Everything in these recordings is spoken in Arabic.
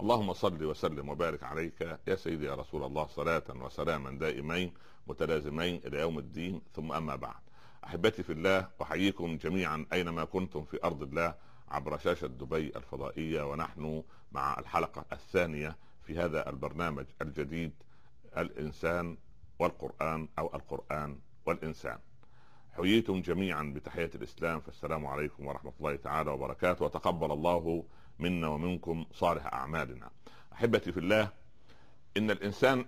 اللهم صل وسلم وبارك عليك يا سيدي يا رسول الله صلاة وسلاما دائمين متلازمين إلى يوم الدين ثم أما بعد أحبتي في الله أحييكم جميعا أينما كنتم في أرض الله عبر شاشة دبي الفضائية ونحن مع الحلقة الثانية في هذا البرنامج الجديد الإنسان والقرآن أو القرآن والإنسان حييتم جميعا بتحية الإسلام فالسلام عليكم ورحمة الله تعالى وبركاته وتقبل الله منا ومنكم صالح اعمالنا احبتي في الله ان الانسان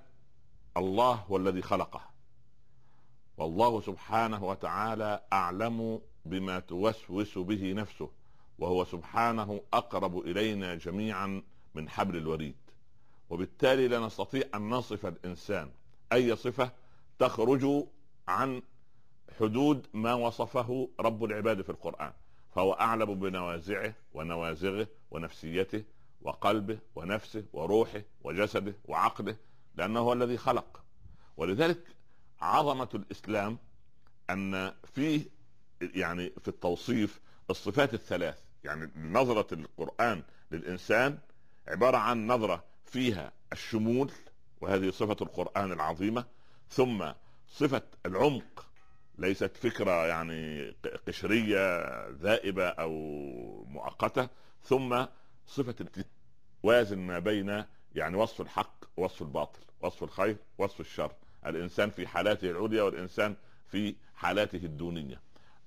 الله هو الذي خلقه والله سبحانه وتعالى اعلم بما توسوس به نفسه وهو سبحانه اقرب الينا جميعا من حبل الوريد وبالتالي لا نستطيع ان نصف الانسان اي صفه تخرج عن حدود ما وصفه رب العباد في القران فهو اعلم بنوازعه ونوازغه ونفسيته وقلبه ونفسه وروحه وجسده وعقله لانه هو الذي خلق ولذلك عظمه الاسلام ان فيه يعني في التوصيف الصفات الثلاث يعني نظره القران للانسان عباره عن نظره فيها الشمول وهذه صفه القران العظيمه ثم صفه العمق ليست فكره يعني قشريه ذائبه او مؤقته ثم صفه وازن ما بين يعني وصف الحق ووصف الباطل وصف الخير وصف الشر الانسان في حالاته العليا والانسان في حالاته الدونيه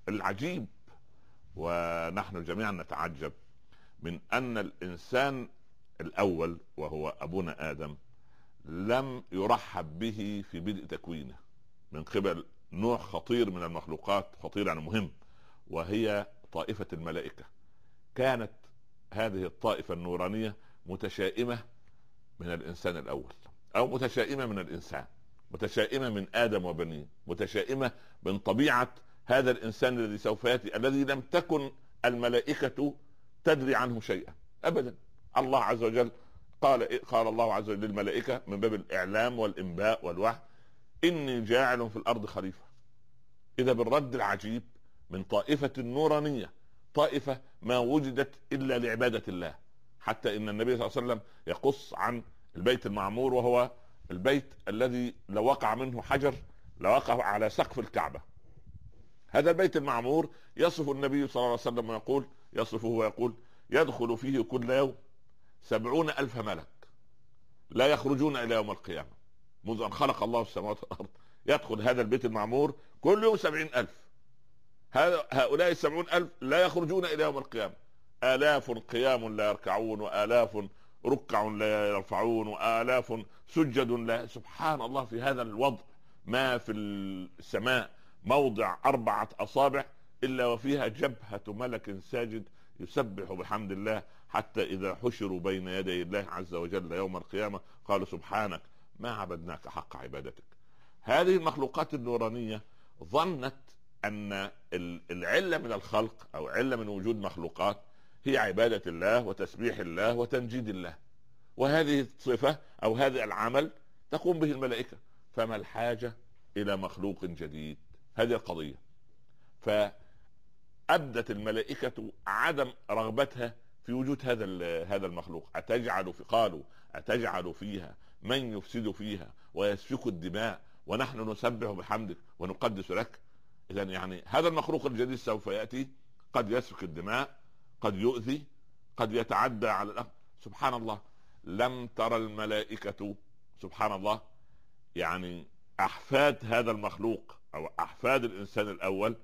العجيب ونحن جميعا نتعجب من ان الانسان الاول وهو ابونا ادم لم يرحب به في بدء تكوينه من قبل نوع خطير من المخلوقات خطير يعني مهم وهي طائفة الملائكة كانت هذه الطائفة النورانية متشائمة من الإنسان الأول أو متشائمة من الإنسان متشائمة من آدم وبنيه متشائمة من طبيعة هذا الإنسان الذي سوف يأتي الذي لم تكن الملائكة تدري عنه شيئا أبدا الله عز وجل قال إيه، قال الله عز وجل للملائكة من باب الإعلام والإنباء والوحي إني جاعل في الأرض خليفة إذا بالرد العجيب من طائفة نورانية طائفة ما وجدت إلا لعبادة الله حتى إن النبي صلى الله عليه وسلم يقص عن البيت المعمور وهو البيت الذي لو وقع منه حجر لوقع على سقف الكعبة هذا البيت المعمور يصف النبي صلى الله عليه وسلم ويقول يصفه ويقول يدخل فيه كل يوم سبعون ألف ملك لا يخرجون إلى يوم القيامة منذ أن خلق الله السماوات والأرض يدخل هذا البيت المعمور كل يوم سبعين ألف هؤلاء السبعون ألف لا يخرجون إلى يوم القيامة آلاف قيام لا يركعون وآلاف ركع لا يرفعون وآلاف سجد لا سبحان الله في هذا الوضع ما في السماء موضع أربعة أصابع إلا وفيها جبهة ملك ساجد يسبح بحمد الله حتى إذا حشروا بين يدي الله عز وجل يوم القيامة قالوا سبحانك ما عبدناك حق عبادتك هذه المخلوقات النورانيه ظنت ان العله من الخلق او عله من وجود مخلوقات هي عباده الله وتسبيح الله وتمجيد الله وهذه الصفه او هذا العمل تقوم به الملائكه فما الحاجه الى مخلوق جديد هذه القضيه فابدت الملائكه عدم رغبتها في وجود هذا هذا المخلوق اتجعل في قالوا اتجعل فيها من يفسد فيها ويسفك الدماء ونحن نسبح بحمدك ونقدس لك اذا يعني هذا المخلوق الجديد سوف ياتي قد يسفك الدماء قد يؤذي قد يتعدى على الأرض سبحان الله لم ترى الملائكة سبحان الله يعني أحفاد هذا المخلوق أو أحفاد الإنسان الأول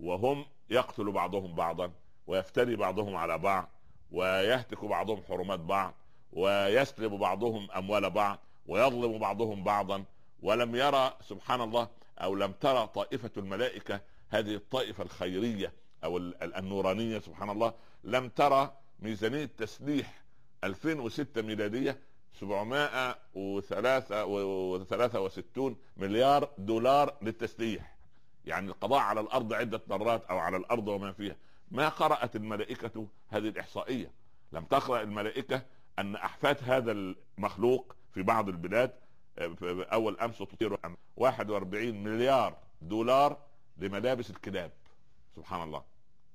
وهم يقتل بعضهم بعضا ويفتري بعضهم على بعض ويهتك بعضهم حرمات بعض ويسلب بعضهم أموال بعض ويظلم بعضهم بعضا ولم يرى سبحان الله او لم ترى طائفه الملائكه هذه الطائفه الخيريه او النورانيه سبحان الله لم ترى ميزانيه تسليح 2006 ميلاديه 763 مليار دولار للتسليح يعني القضاء على الارض عده مرات او على الارض وما فيها ما قرات الملائكه هذه الاحصائيه لم تقرا الملائكه ان احفاد هذا المخلوق في بعض البلاد اول امس تطير 41 مليار دولار لملابس الكلاب سبحان الله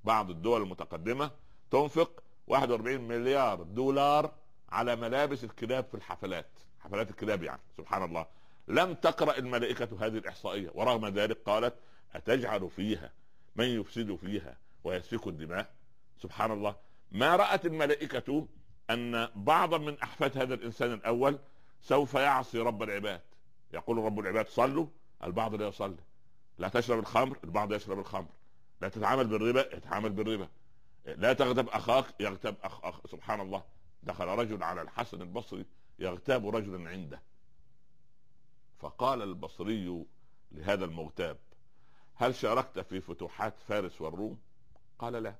بعض الدول المتقدمه تنفق 41 مليار دولار على ملابس الكلاب في الحفلات حفلات الكلاب يعني سبحان الله لم تقرأ الملائكة هذه الإحصائية ورغم ذلك قالت أتجعل فيها من يفسد فيها ويسفك الدماء سبحان الله ما رأت الملائكة أن بعضا من أحفاد هذا الإنسان الأول سوف يعصي رب العباد يقول رب العباد صلوا البعض لا يصلي لا تشرب الخمر البعض يشرب الخمر لا تتعامل بالربا يتعامل بالربا لا تغتب اخاك يغتاب أخ, أخ سبحان الله دخل رجل على الحسن البصري يغتاب رجلا عنده فقال البصري لهذا المغتاب هل شاركت في فتوحات فارس والروم قال لا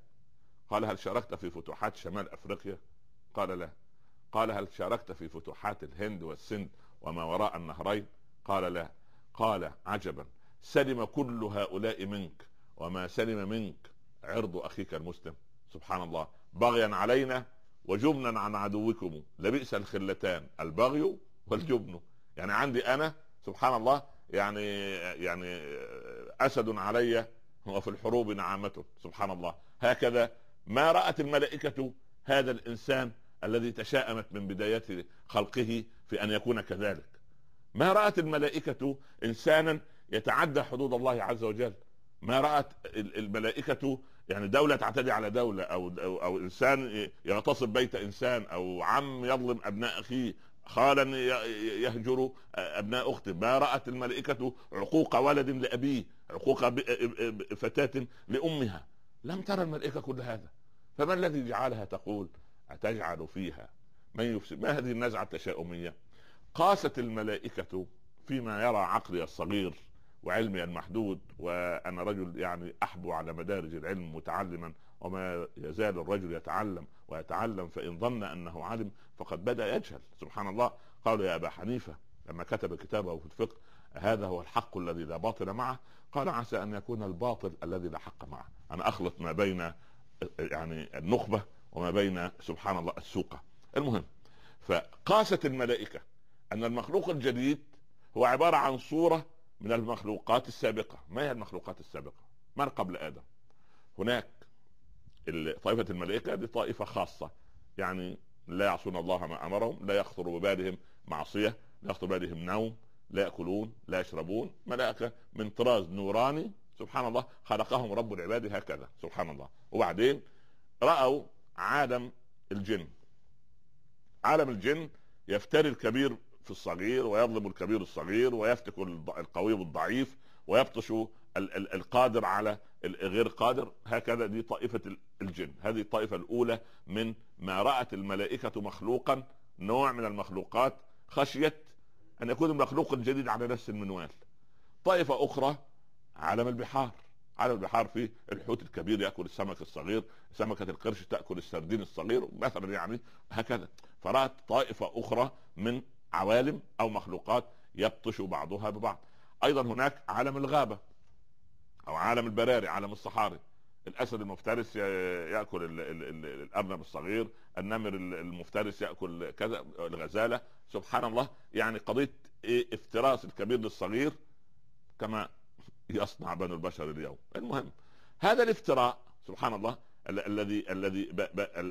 قال هل شاركت في فتوحات شمال افريقيا قال لا قال هل شاركت في فتوحات الهند والسند وما وراء النهرين قال لا قال عجبا سلم كل هؤلاء منك وما سلم منك عرض اخيك المسلم سبحان الله بغيا علينا وجبنا عن عدوكم لبئس الخلتان البغي والجبن يعني عندي انا سبحان الله يعني يعني اسد علي وفي الحروب نعامته سبحان الله هكذا ما رأت الملائكة هذا الإنسان الذي تشاءمت من بداية خلقه في أن يكون كذلك ما رأت الملائكة إنسانا يتعدى حدود الله عز وجل ما رأت الملائكة يعني دولة تعتدي على دولة أو, أو, أو إنسان يغتصب بيت إنسان أو عم يظلم أبناء أخيه خالا يهجر أبناء أخته ما رأت الملائكة عقوق ولد لأبيه عقوق فتاة لأمها لم ترى الملائكة كل هذا فما الذي جعلها تقول أتجعل فيها من يفسد ما هذه النزعة التشاؤمية قاست الملائكة فيما يرى عقلي الصغير وعلمي المحدود وانا رجل يعني احبو على مدارج العلم متعلما وما يزال الرجل يتعلم ويتعلم فان ظن انه علم فقد بدا يجهل سبحان الله قال يا ابا حنيفه لما كتب كتابه في الفقه هذا هو الحق الذي لا باطل معه قال عسى ان يكون الباطل الذي لا حق معه انا اخلط ما بين يعني النخبه وما بين سبحان الله السوقة المهم فقاست الملائكة أن المخلوق الجديد هو عبارة عن صورة من المخلوقات السابقة ما هي المخلوقات السابقة من قبل آدم هناك طائفة الملائكة دي طائفة خاصة يعني لا يعصون الله ما أمرهم لا يخطر ببالهم معصية لا يخطر ببالهم نوم لا يأكلون لا يشربون ملائكة من طراز نوراني سبحان الله خلقهم رب العباد هكذا سبحان الله وبعدين رأوا عالم الجن عالم الجن يفتري الكبير في الصغير ويظلم الكبير الصغير ويفتك القوي بالضعيف ويبطش القادر على غير قادر هكذا دي طائفة الجن هذه الطائفة الأولى من ما رأت الملائكة مخلوقا نوع من المخلوقات خشية أن يكون المخلوق الجديد على نفس المنوال طائفة أخرى عالم البحار على البحار في الحوت الكبير ياكل السمك الصغير سمكه القرش تاكل السردين الصغير مثلا يعني هكذا فرات طائفه اخرى من عوالم او مخلوقات يبطش بعضها ببعض ايضا هناك عالم الغابه او عالم البراري عالم الصحاري الاسد المفترس ياكل الارنب الصغير النمر المفترس ياكل كذا الغزاله سبحان الله يعني قضيه إيه، افتراس الكبير للصغير كما يصنع بنو البشر اليوم المهم هذا الافتراء سبحان الله الذي الذي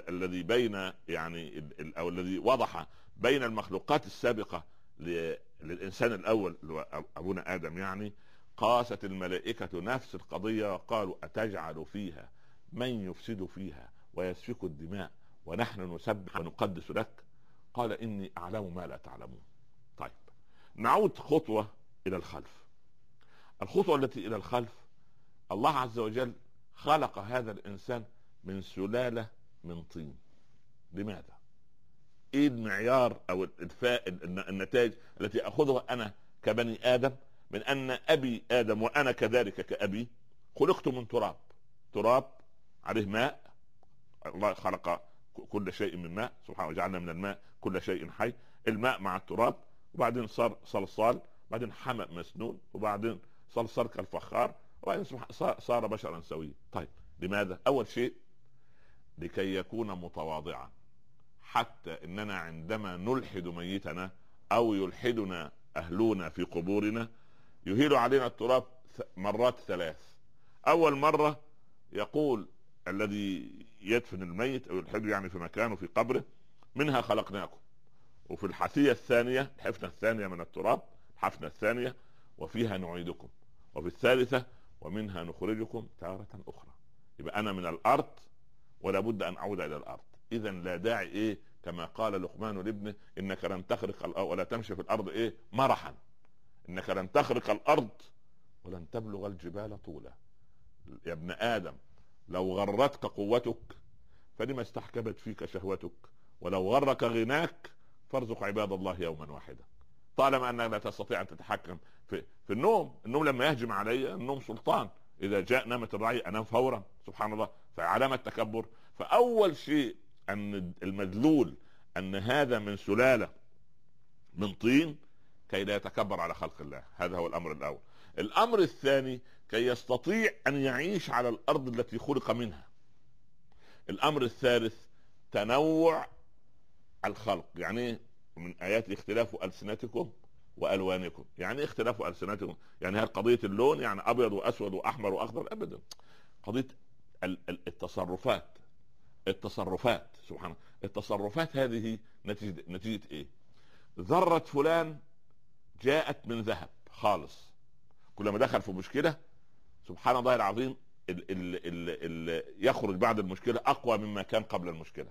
الذي بين يعني او الذي وضح بين المخلوقات السابقه للانسان الاول اللي هو ابونا ادم يعني قاست الملائكه نفس القضيه وقالوا اتجعل فيها من يفسد فيها ويسفك الدماء ونحن نسبح ونقدس لك قال اني اعلم ما لا تعلمون طيب نعود خطوه الى الخلف الخطوة التي إلى الخلف الله عز وجل خلق هذا الإنسان من سلالة من طين لماذا؟ إيه المعيار أو النتائج التي أخذها أنا كبني آدم من أن أبي آدم وأنا كذلك كأبي خلقت من تراب تراب عليه ماء الله خلق كل شيء من ماء سبحانه وجعلنا من الماء كل شيء حي الماء مع التراب وبعدين صار صلصال وبعدين حمأ مسنون وبعدين صرصر كالفخار وبعدين صار بشرا سويا طيب لماذا اول شيء لكي يكون متواضعا حتى اننا عندما نلحد ميتنا او يلحدنا اهلنا في قبورنا يهيل علينا التراب مرات ثلاث اول مره يقول الذي يدفن الميت او يلحد يعني في مكانه في قبره منها خلقناكم وفي الحثيه الثانيه الحفنه الثانيه من التراب الحفنه الثانيه وفيها نعيدكم وفي الثالثة ومنها نخرجكم تارة أخرى يبقى أنا من الأرض ولا بد أن أعود إلى الأرض إذا لا داعي إيه كما قال لقمان لابنه إنك لن تخرق الأرض ولا تمشي في الأرض إيه مرحا إنك لن تخرق الأرض ولن تبلغ الجبال طولا يا ابن آدم لو غرتك قوتك فلما استحكمت فيك شهوتك ولو غرك غناك فارزق عباد الله يوما واحدا طالما انك لا تستطيع ان تتحكم في في النوم النوم لما يهجم علي النوم سلطان اذا جاء نامت الرعي انام فورا سبحان الله فعلامه التكبر فاول شيء ان المدلول ان هذا من سلاله من طين كي لا يتكبر على خلق الله هذا هو الامر الاول الامر الثاني كي يستطيع ان يعيش على الارض التي خلق منها الامر الثالث تنوع الخلق يعني من ايات اختلاف السنتكم والوانكم يعني ايه اختلاف السنتكم يعني هل قضيه اللون يعني ابيض واسود واحمر واخضر ابدا قضيه التصرفات التصرفات سبحان الله التصرفات هذه نتيجه نتيجه ايه ذره فلان جاءت من ذهب خالص كلما دخل في مشكله سبحان الله العظيم الـ ال ال ال يخرج بعد المشكله اقوى مما كان قبل المشكله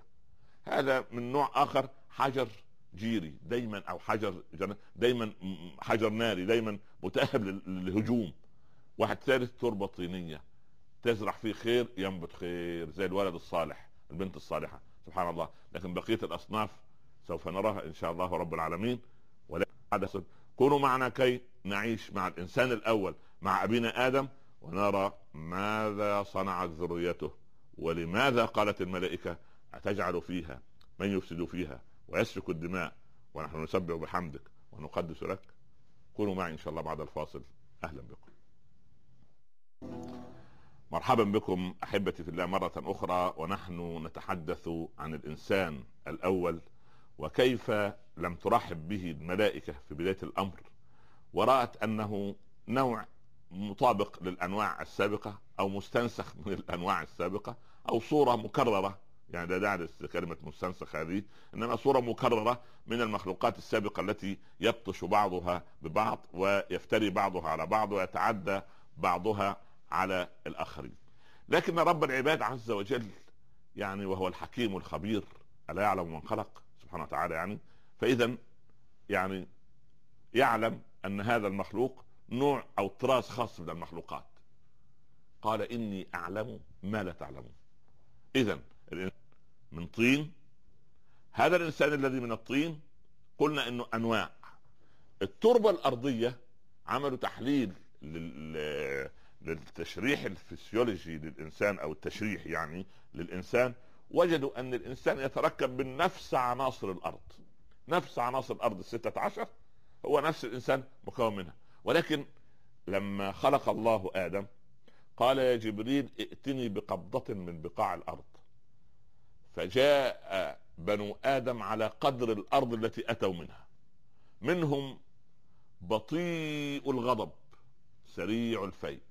هذا من نوع اخر حجر جيري دايما او حجر دايما حجر ناري دايما متاهب للهجوم واحد ثالث تربه طينيه تزرع فيه خير ينبت خير زي الولد الصالح البنت الصالحه سبحان الله لكن بقيه الاصناف سوف نراها ان شاء الله رب العالمين ولكن كونوا معنا كي نعيش مع الانسان الاول مع ابينا ادم ونرى ماذا صنعت ذريته ولماذا قالت الملائكه اتجعل فيها من يفسد فيها ويسفك الدماء ونحن نسبح بحمدك ونقدس لك كونوا معي ان شاء الله بعد الفاصل اهلا بكم مرحبا بكم احبتي في الله مره اخرى ونحن نتحدث عن الانسان الاول وكيف لم ترحب به الملائكه في بدايه الامر ورات انه نوع مطابق للانواع السابقه او مستنسخ من الانواع السابقه او صوره مكرره يعني ده داعي لكلمه مستنسخ هذه انما صوره مكرره من المخلوقات السابقه التي يبطش بعضها ببعض ويفتري بعضها على بعض ويتعدى بعضها على الاخرين. لكن رب العباد عز وجل يعني وهو الحكيم الخبير الا يعلم من خلق سبحانه وتعالى يعني فاذا يعني يعلم ان هذا المخلوق نوع او طراز خاص من المخلوقات. قال اني اعلم ما لا تعلمون. اذا من طين هذا الانسان الذي من الطين قلنا انه انواع التربه الارضيه عملوا تحليل لل... للتشريح الفسيولوجي للانسان او التشريح يعني للانسان وجدوا ان الانسان يتركب من نفس عناصر الارض نفس عناصر الارض الستة عشر هو نفس الانسان مكون منها ولكن لما خلق الله ادم قال يا جبريل ائتني بقبضة من بقاع الارض فجاء بنو ادم على قدر الارض التي اتوا منها منهم بطيء الغضب سريع الفيء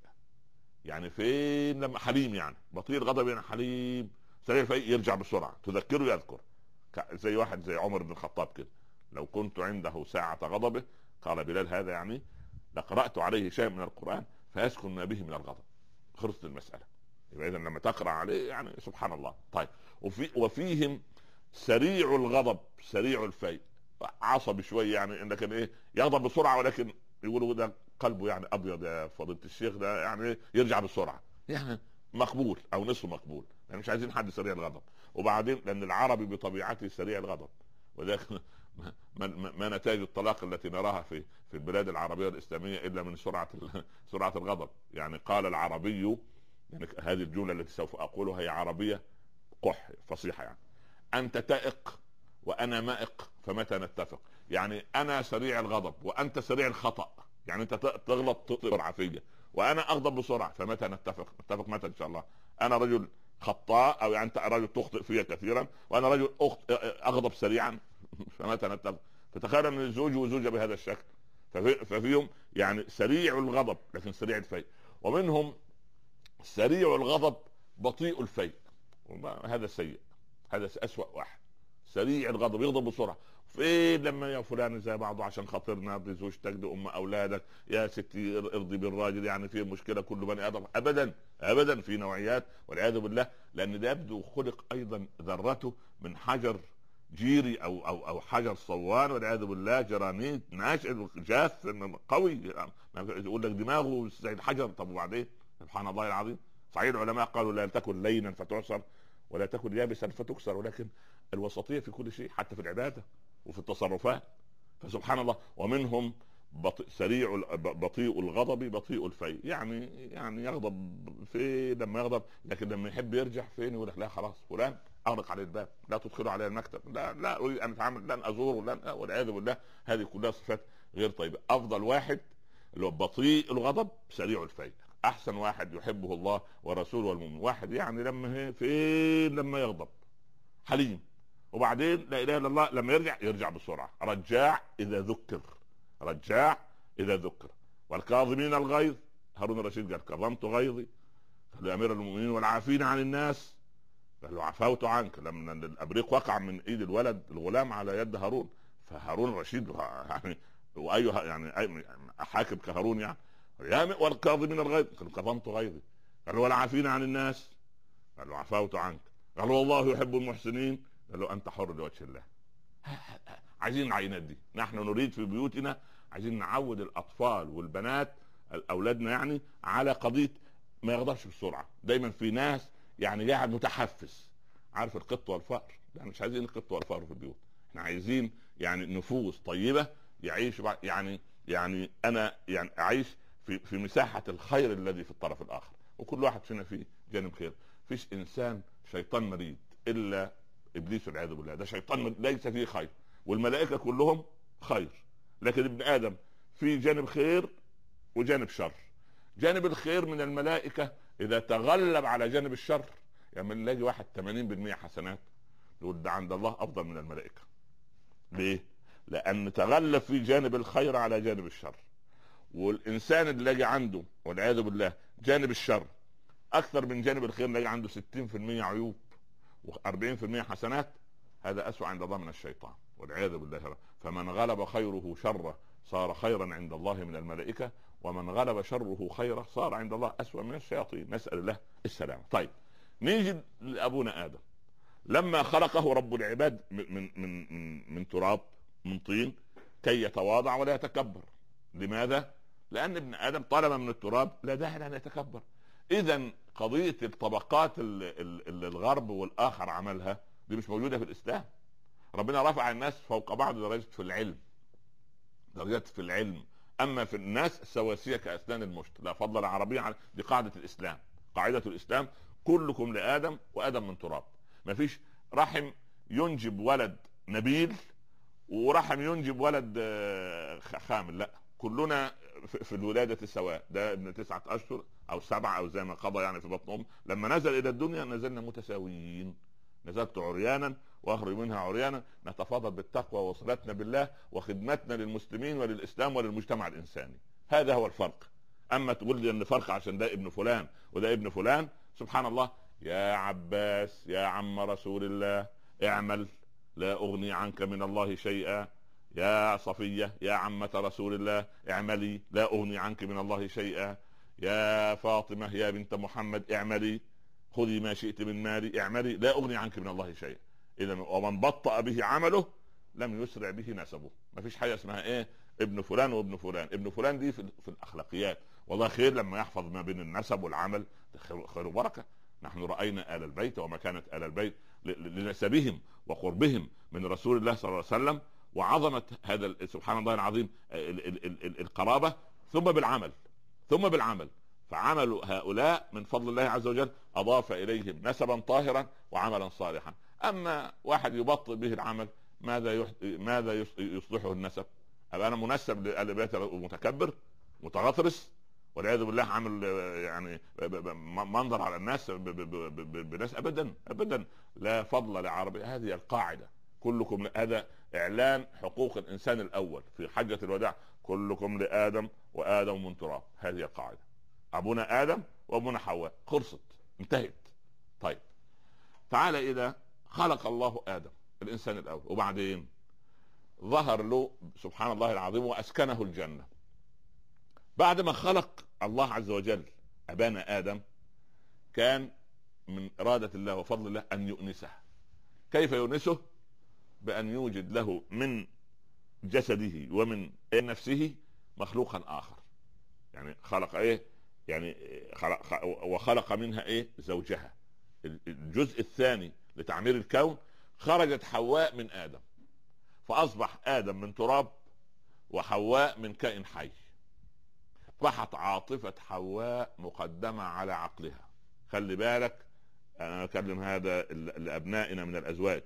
يعني فين لما حليم يعني بطيء الغضب يعني حليم سريع الفيء يرجع بسرعه تذكره يذكر زي واحد زي عمر بن الخطاب كده لو كنت عنده ساعة غضبه قال بلال هذا يعني لقرأت عليه شيئا من القرآن فيسكن ما به من الغضب خلصت المسألة يبقى اذا لما تقرا عليه يعني سبحان الله طيب وفي وفيهم سريع الغضب سريع الفي عصبي شويه يعني لكن ايه يغضب بسرعه ولكن يقولوا ده قلبه يعني ابيض يا فضيله الشيخ ده يعني إيه، يرجع بسرعه يعني مقبول او نصف مقبول يعني مش عايزين حد سريع الغضب وبعدين لان العربي بطبيعته سريع الغضب وذلك ما, ما نتائج الطلاق التي نراها في في البلاد العربيه الاسلاميه الا من سرعه سرعه الغضب يعني قال العربي هذه الجمله التي سوف اقولها هي عربيه قح فصيحه يعني انت تائق وانا مائق فمتى نتفق يعني انا سريع الغضب وانت سريع الخطا يعني انت تغلط بسرعه فيا وانا اغضب بسرعه فمتى نتفق نتفق متى ان شاء الله انا رجل خطاء او يعني انت رجل تخطئ فيا كثيرا وانا رجل اغضب سريعا فمتى نتفق فتخيل ان الزوج وزوجه بهذا الشكل ففيهم يعني سريع الغضب لكن سريع الفيء ومنهم سريع الغضب بطيء الفيء هذا سيء هذا أسوأ واحد سريع الغضب يغضب بسرعه فين لما يا فلان زي بعضه عشان خاطرنا ارضي زوجتك لام ام اولادك يا ستي ارضي بالراجل يعني في مشكله كل بني ادم ابدا ابدا في نوعيات والعياذ بالله لان ده يبدو خلق ايضا ذرته من حجر جيري او او او حجر صوان والعياذ بالله جرانيت ناشئ جاف قوي يقول لك دماغه زي الحجر طب وبعدين سبحان الله العظيم صحيح العلماء قالوا لا تكن لينا فتعصر ولا تكن يابسا فتكسر ولكن الوسطيه في كل شيء حتى في العباده وفي التصرفات فسبحان الله ومنهم بطيء سريع بطيء الغضب بطيء الفي يعني يعني يغضب في لما يغضب لكن لما يحب يرجع فين يقول لك لا خلاص فلان اغلق عليه الباب لا تدخله علي المكتب لا لا اريد ان اتعامل لن ازوره لن والعياذ بالله هذه كلها صفات غير طيبه افضل واحد اللي هو بطيء الغضب سريع الفي احسن واحد يحبه الله ورسوله والمؤمن واحد يعني لما فين لما يغضب حليم وبعدين لا اله الا الله لما يرجع يرجع بسرعه رجاع اذا ذكر رجاع اذا ذكر والكاظمين الغيظ هارون الرشيد قال كظمت غيظي قال يا امير المؤمنين والعافين عن الناس قال له عفوت عنك لما الابريق وقع من ايد الولد الغلام على يد هارون فهارون الرشيد يعني وايها يعني،, يعني حاكم كهارون يعني يا والكاظمين الغيظ قال كظمت غيظي قال ولا عافين عن الناس قالوا عفوت عنك قالوا والله يحب المحسنين قالوا انت حر لوجه الله عايزين العينات دي نحن نريد في بيوتنا عايزين نعود الاطفال والبنات اولادنا يعني على قضيه ما يغدرش بسرعه دايما في ناس يعني قاعد متحفز عارف القط والفأر احنا مش عايزين القط والفأر في البيوت احنا عايزين يعني نفوس طيبه يعيش يعني يعني انا يعني اعيش في في مساحه الخير الذي في الطرف الاخر وكل واحد فينا فيه جانب خير فيش انسان شيطان مريض الا ابليس والعياذ بالله ده شيطان ليس فيه خير والملائكه كلهم خير لكن ابن ادم في جانب خير وجانب شر جانب الخير من الملائكه اذا تغلب على جانب الشر يعني نلاقي واحد 80% حسنات يقول ده عند الله افضل من الملائكه ليه لان تغلب في جانب الخير على جانب الشر والانسان اللي يجي عنده والعياذ بالله جانب الشر اكثر من جانب الخير اللي عنده 60% عيوب و40% حسنات هذا اسوء عند الله من الشيطان والعياذ بالله فمن غلب خيره شره صار خيرا عند الله من الملائكه ومن غلب شره خيره صار عند الله اسوء من الشياطين نسال الله السلامه طيب نيجي لابونا ادم لما خلقه رب العباد من من من من تراب من طين كي يتواضع ولا يتكبر لماذا لان ابن ادم طالما من التراب لا داعي لان يتكبر اذا قضيه الطبقات اللي الغرب والاخر عملها دي مش موجوده في الاسلام ربنا رفع الناس فوق بعض درجه في العلم درجات في العلم اما في الناس سواسيه كاسنان المشط لا فضل العربي عن دي قاعده الاسلام قاعده الاسلام كلكم لادم وادم من تراب ما فيش رحم ينجب ولد نبيل ورحم ينجب ولد آه، خامل لا كلنا في الولادة سواء ده ابن تسعة أشهر أو سبعة أو زي ما قضى يعني في بطن أمه لما نزل إلى الدنيا نزلنا متساويين نزلت عريانا واخرج منها عريانا نتفاضل بالتقوى وصلتنا بالله وخدمتنا للمسلمين وللاسلام وللمجتمع الانساني هذا هو الفرق اما تقول لي ان فرق عشان ده ابن فلان وده ابن فلان سبحان الله يا عباس يا عم رسول الله اعمل لا اغني عنك من الله شيئا يا صفية يا عمة رسول الله اعملي لا أغني عنك من الله شيئا يا فاطمة يا بنت محمد اعملي خذي ما شئت من مالي اعملي لا أغني عنك من الله شيئا إذا ومن بطأ به عمله لم يسرع به نسبه ما فيش حاجة اسمها إيه ابن فلان وابن فلان ابن فلان دي في, الأخلاقيات والله خير لما يحفظ ما بين النسب والعمل خير وبركة نحن رأينا آل البيت ومكانة آل البيت لنسبهم وقربهم من رسول الله صلى الله عليه وسلم وعظمه هذا سبحان الله العظيم آه، القرابه ثم بالعمل ثم بالعمل فعمل هؤلاء من فضل الله عز وجل اضاف اليهم نسبا طاهرا وعملا صالحا اما واحد يبطئ به العمل ماذا ماذا يصلحه النسب؟ ابقى انا منسب لال بيت متكبر متغطرس والعياذ بالله عامل آه، يعني منظر على الناس بناس ابدا ابدا لا فضل لعربي هذه القاعده كلكم هذا اعلان حقوق الانسان الاول في حجه الوداع كلكم لادم وادم من تراب هذه القاعده ابونا ادم وابونا حواء خلصت انتهت طيب تعال الى خلق الله ادم الانسان الاول وبعدين ظهر له سبحان الله العظيم واسكنه الجنه بعد ما خلق الله عز وجل ابانا ادم كان من اراده الله وفضل الله ان يؤنسه كيف يؤنسه بأن يوجد له من جسده ومن نفسه مخلوقا آخر يعني خلق إيه يعني خلق وخلق منها إيه زوجها الجزء الثاني لتعمير الكون خرجت حواء من آدم فأصبح آدم من تراب وحواء من كائن حي أصبحت عاطفة حواء مقدمة على عقلها خلي بالك أنا أكلم هذا لأبنائنا من الأزواج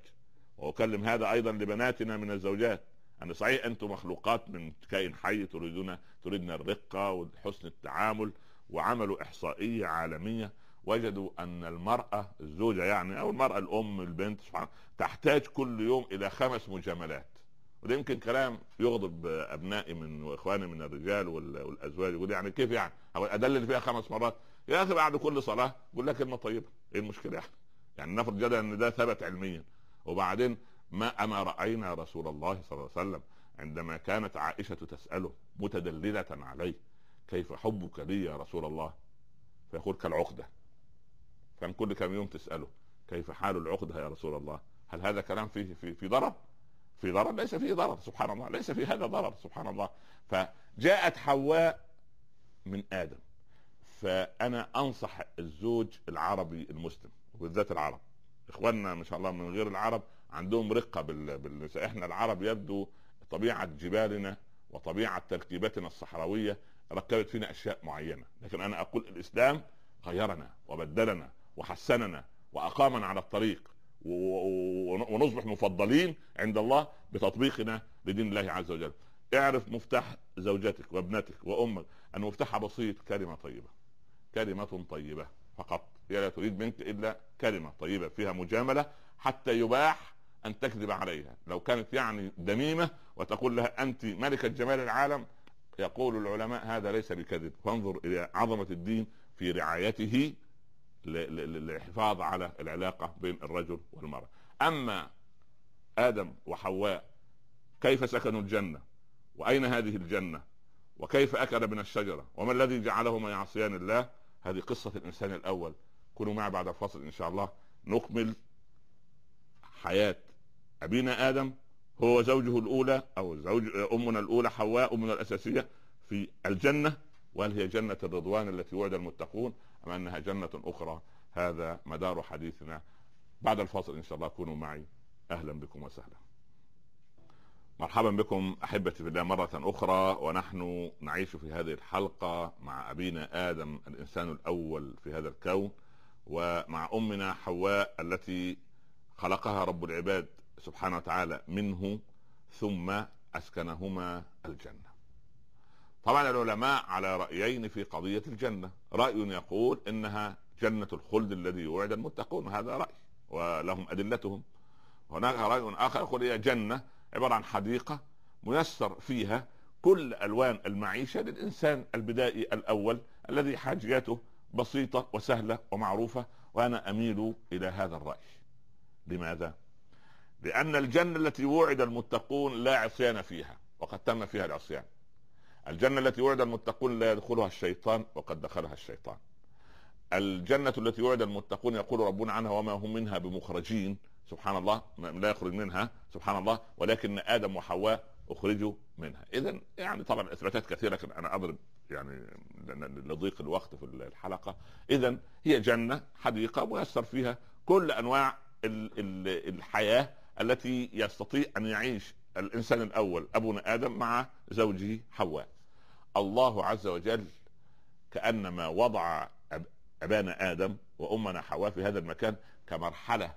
واكلم هذا ايضا لبناتنا من الزوجات ان صحيح انتم مخلوقات من كائن حي تريدون تريدنا الرقه وحسن التعامل وعملوا احصائيه عالميه وجدوا ان المراه الزوجه يعني او المراه الام البنت تحتاج كل يوم الى خمس مجاملات وده يمكن كلام يغضب ابنائي من واخواني من الرجال والازواج يقول يعني كيف يعني هو ادلل فيها خمس مرات يا اخي بعد كل صلاه يقول لك كلمه طيبه ايه المشكله يعني يعني نفرض جدا ان ده ثبت علميا وبعدين ما أما رأينا رسول الله صلى الله عليه وسلم عندما كانت عائشة تسأله متدللة عليه كيف حبك لي يا رسول الله فيقول كالعقدة كان كل كم يوم تسأله كيف حال العقدة يا رسول الله هل هذا كلام فيه في, في ضرر في ضرر ليس فيه ضرر سبحان الله ليس في هذا ضرر سبحان الله فجاءت حواء من آدم فأنا أنصح الزوج العربي المسلم وبالذات العرب اخواننا ما شاء الله من غير العرب عندهم رقه بالنساء احنا العرب يبدو طبيعه جبالنا وطبيعه تركيبتنا الصحراويه ركبت فينا اشياء معينه لكن انا اقول الاسلام غيرنا وبدلنا وحسننا واقامنا على الطريق ونصبح مفضلين عند الله بتطبيقنا لدين الله عز وجل اعرف مفتاح زوجتك وابنتك وامك ان مفتاحها بسيط كلمه طيبه كلمه طيبه فقط هي لا تريد منك الا كلمه طيبه فيها مجامله حتى يباح ان تكذب عليها لو كانت يعني دميمه وتقول لها انت ملكه جمال العالم يقول العلماء هذا ليس بكذب فانظر الى عظمه الدين في رعايته للحفاظ على العلاقه بين الرجل والمراه اما ادم وحواء كيف سكنوا الجنه واين هذه الجنه وكيف اكل من الشجره وما الذي جعلهما يعصيان الله هذه قصة الإنسان الأول كونوا معي بعد الفصل إن شاء الله نكمل حياة أبينا آدم هو زوجه الأولى أو زوج أمنا الأولى حواء أمنا الأساسية في الجنة وهل هي جنة الرضوان التي وعد المتقون أم أنها جنة أخرى هذا مدار حديثنا بعد الفاصل إن شاء الله كونوا معي أهلا بكم وسهلا مرحبا بكم احبتي في الله مره اخرى ونحن نعيش في هذه الحلقه مع ابينا ادم الانسان الاول في هذا الكون ومع امنا حواء التي خلقها رب العباد سبحانه وتعالى منه ثم اسكنهما الجنه. طبعا العلماء على رايين في قضيه الجنه، راي يقول انها جنه الخلد الذي يوعد المتقون هذا راي ولهم ادلتهم. هناك راي اخر يقول هي جنه عباره عن حديقه ميسر فيها كل الوان المعيشه للانسان البدائي الاول الذي حاجياته بسيطه وسهله ومعروفه وانا اميل الى هذا الراي. لماذا؟ لان الجنه التي وعد المتقون لا عصيان فيها وقد تم فيها العصيان. الجنه التي وعد المتقون لا يدخلها الشيطان وقد دخلها الشيطان. الجنه التي وعد المتقون يقول ربنا عنها وما هم منها بمخرجين سبحان الله لا يخرج منها سبحان الله ولكن ادم وحواء اخرجوا منها اذا يعني طبعا اثباتات كثيره لكن انا اضرب يعني لضيق الوقت في الحلقه اذا هي جنه حديقه ميسر فيها كل انواع الحياه التي يستطيع ان يعيش الانسان الاول ابونا ادم مع زوجه حواء الله عز وجل كانما وضع ابانا ادم وامنا حواء في هذا المكان كمرحله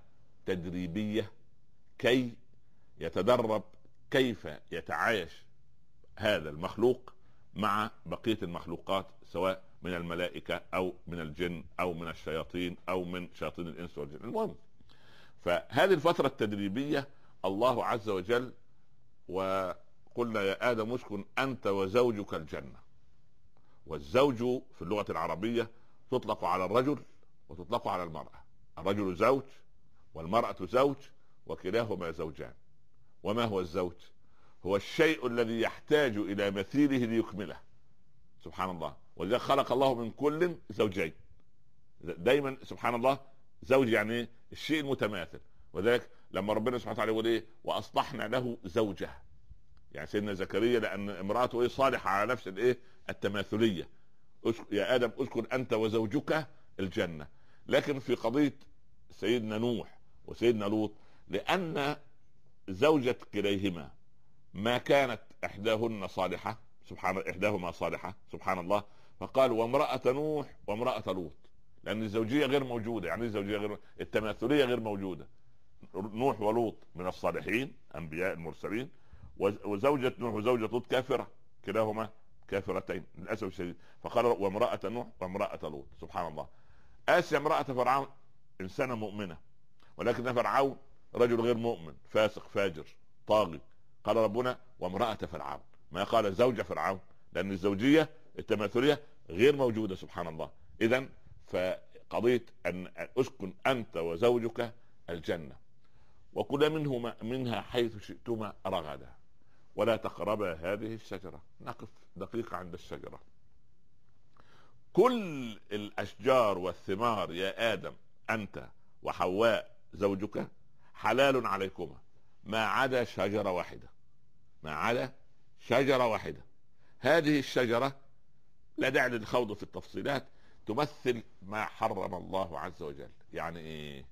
تدريبيه كي يتدرب كيف يتعايش هذا المخلوق مع بقيه المخلوقات سواء من الملائكه او من الجن او من الشياطين او من شياطين الانس والجن المهم فهذه الفتره التدريبيه الله عز وجل وقلنا يا ادم اسكن انت وزوجك الجنه والزوج في اللغه العربيه تطلق على الرجل وتطلق على المراه الرجل زوج والمرأة زوج وكلاهما زوجان وما هو الزوج هو الشيء الذي يحتاج إلى مثيله ليكمله سبحان الله ولذلك خلق الله من كل زوجين دايما سبحان الله زوج يعني الشيء المتماثل وذلك لما ربنا سبحانه وتعالى يقول ايه واصلحنا له زوجه يعني سيدنا زكريا لان امراته ايه صالحه على نفس الايه التماثليه يا ادم اذكر انت وزوجك الجنه لكن في قضيه سيدنا نوح وسيدنا لوط لأن زوجة كليهما ما كانت إحداهن صالحة سبحان إحداهما صالحة سبحان الله فقال وامرأة نوح وامرأة لوط لأن الزوجية غير موجودة يعني إيه الزوجية غير التماثلية غير موجودة نوح ولوط من الصالحين أنبياء المرسلين وزوجة نوح وزوجة لوط كافرة كلاهما كافرتين للأسف الشديد فقال وامرأة نوح وامرأة لوط سبحان الله آسيا امرأة فرعون إنسانة مؤمنة ولكن فرعون رجل غير مؤمن فاسق فاجر طاغي قال ربنا وامرأة فرعون ما قال زوجة فرعون لأن الزوجية التماثلية غير موجودة سبحان الله إذا فقضية أن أسكن أنت وزوجك الجنة وكلا منهما منها حيث شئتما رغدا ولا تقربا هذه الشجرة نقف دقيقة عند الشجرة كل الأشجار والثمار يا آدم أنت وحواء زوجك حلال عليكما ما عدا شجرة واحدة ما عدا شجرة واحدة هذه الشجرة لا داعي للخوض في التفصيلات تمثل ما حرم الله عز وجل يعني ايه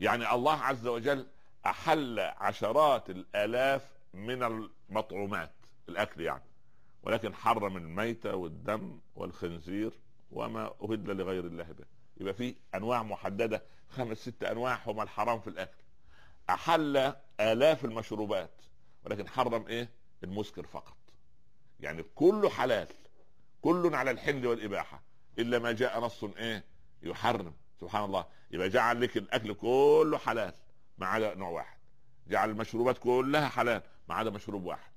يعني الله عز وجل احل عشرات الالاف من المطعومات الاكل يعني ولكن حرم الميتة والدم والخنزير وما أهد لغير الله به يبقى في أنواع محددة خمس ست انواع هما الحرام في الاكل احل الاف المشروبات ولكن حرم ايه المسكر فقط يعني كله حلال كل على الحل والاباحه الا ما جاء نص ايه يحرم سبحان الله يبقى جعل لك الاكل كله حلال ما عدا نوع واحد جعل المشروبات كلها حلال ما عدا مشروب واحد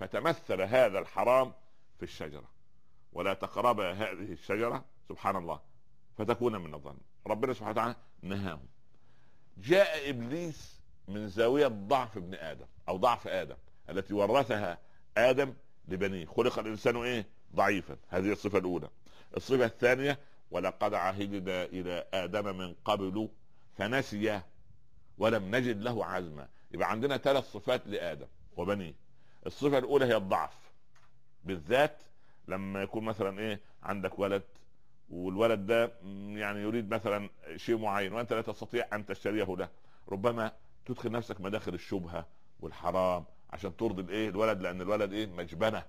فتمثل هذا الحرام في الشجره ولا تقربا هذه الشجره سبحان الله فتكون من الظن ربنا سبحانه وتعالى نهاهم جاء ابليس من زاويه ضعف ابن ادم او ضعف ادم التي ورثها ادم لبنيه خلق الانسان ايه ضعيفا هذه الصفه الاولى الصفه الثانيه ولقد عهدنا الى ادم من قبل فنسي ولم نجد له عزما يبقى عندنا ثلاث صفات لادم وبنيه الصفه الاولى هي الضعف بالذات لما يكون مثلا ايه عندك ولد والولد ده يعني يريد مثلا شيء معين وانت لا تستطيع ان تشتريه له ربما تدخل نفسك مداخل الشبهه والحرام عشان ترضي الايه الولد لان الولد ايه مجبنه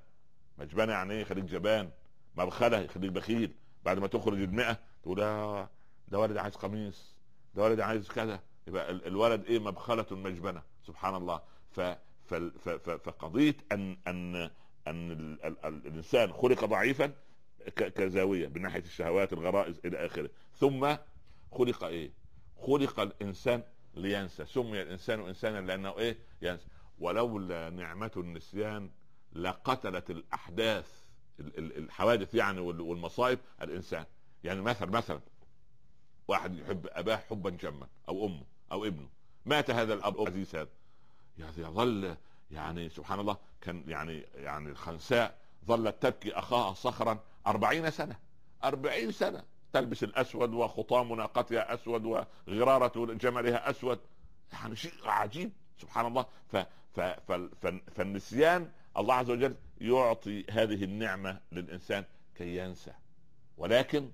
مجبنه يعني ايه خليك جبان مبخله يخليك بخيل بعد ما تخرج ال تقول آه، ده ولد عايز قميص ده ولد عايز كذا يبقى الولد ايه مبخله مجبنه سبحان الله ف فقضيه ان ان ان الانسان خلق ضعيفا كزاويه من ناحيه الشهوات الغرائز الى اخره ثم خلق ايه خلق الانسان لينسى سمي الانسان انسانا لانه ايه ينسى ولولا نعمه النسيان لقتلت الاحداث الحوادث يعني والمصائب الانسان يعني مثلا مثلا واحد يحب اباه حبا جما او امه او ابنه مات هذا الاب عزيز هذا يظل يعني سبحان الله كان يعني يعني الخنساء ظلت تبكي أخاها صخرا أربعين سنة أربعين سنة تلبس الأسود وخطام ناقتها أسود وغرارة جملها أسود يعني شيء عجيب سبحان الله ف ف ف ف فالنسيان الله عز وجل يعطي هذه النعمة للإنسان كي ينسى ولكن